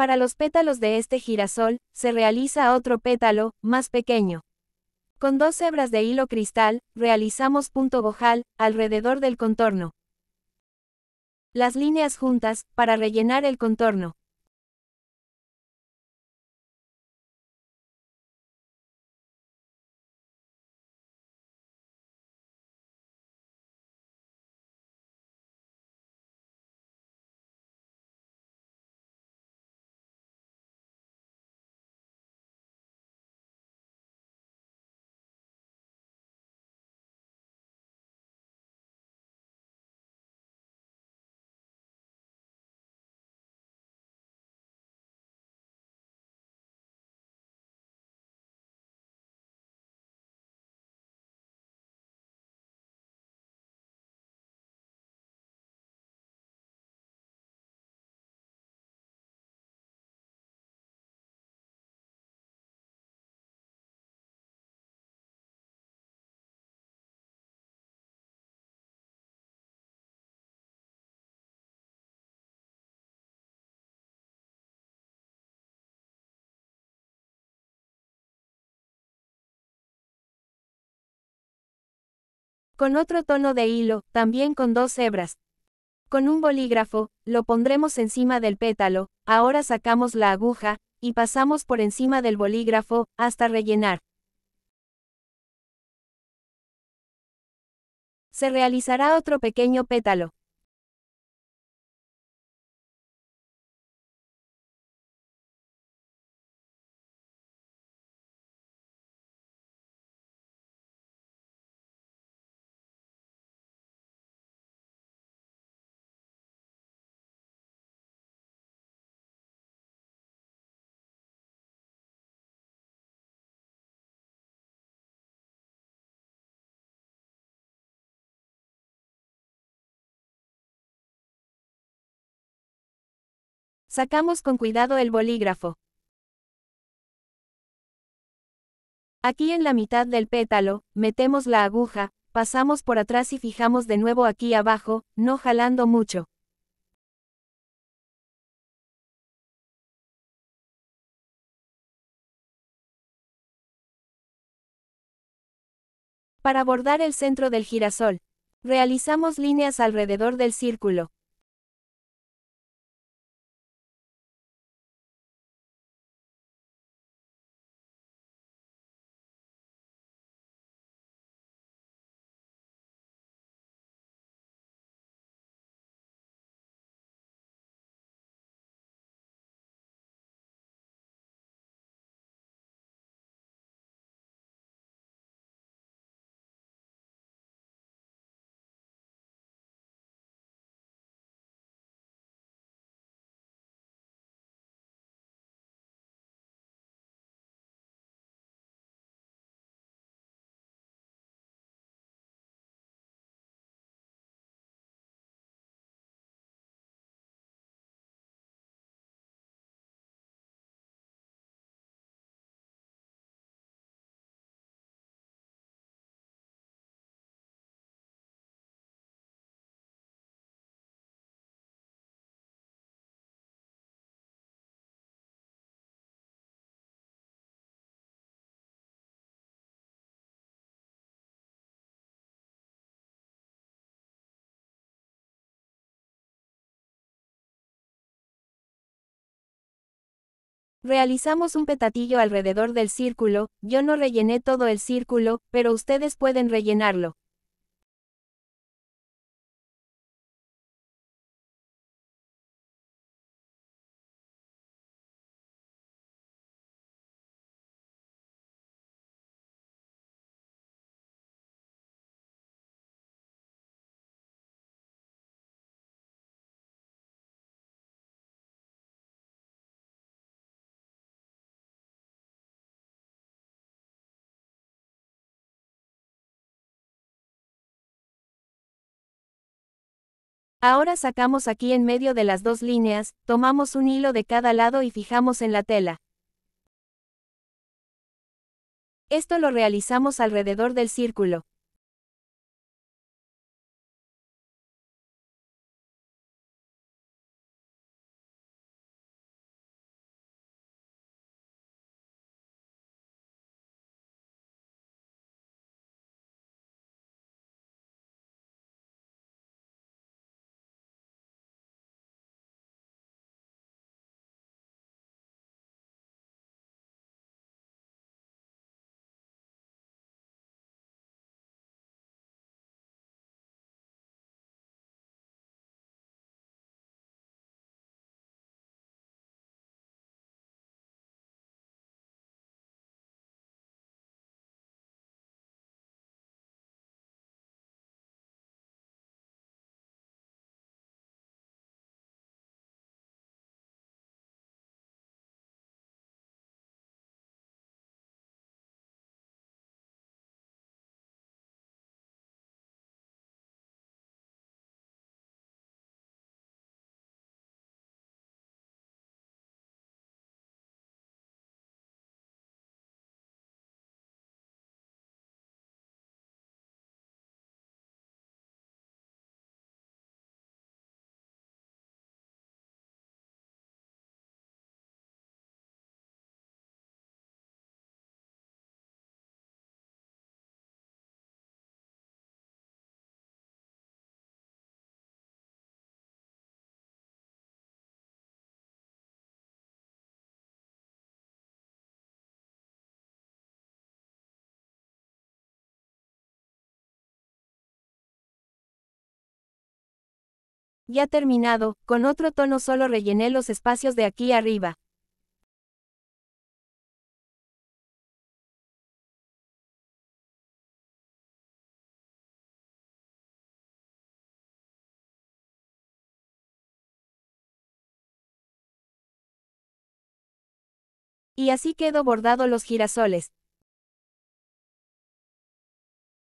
Para los pétalos de este girasol, se realiza otro pétalo, más pequeño. Con dos hebras de hilo cristal, realizamos punto bojal, alrededor del contorno. Las líneas juntas, para rellenar el contorno. Con otro tono de hilo, también con dos hebras. Con un bolígrafo, lo pondremos encima del pétalo, ahora sacamos la aguja, y pasamos por encima del bolígrafo, hasta rellenar. Se realizará otro pequeño pétalo. Sacamos con cuidado el bolígrafo. Aquí en la mitad del pétalo, metemos la aguja, pasamos por atrás y fijamos de nuevo aquí abajo, no jalando mucho. Para bordar el centro del girasol, realizamos líneas alrededor del círculo. Realizamos un petatillo alrededor del círculo, yo no rellené todo el círculo, pero ustedes pueden rellenarlo, Ahora sacamos aquí en medio de las dos líneas, tomamos un hilo de cada lado y fijamos en la tela. Esto lo realizamos alrededor del círculo. Ya terminado, con otro tono solo rellené los espacios de aquí arriba. Y así quedó bordado los girasoles,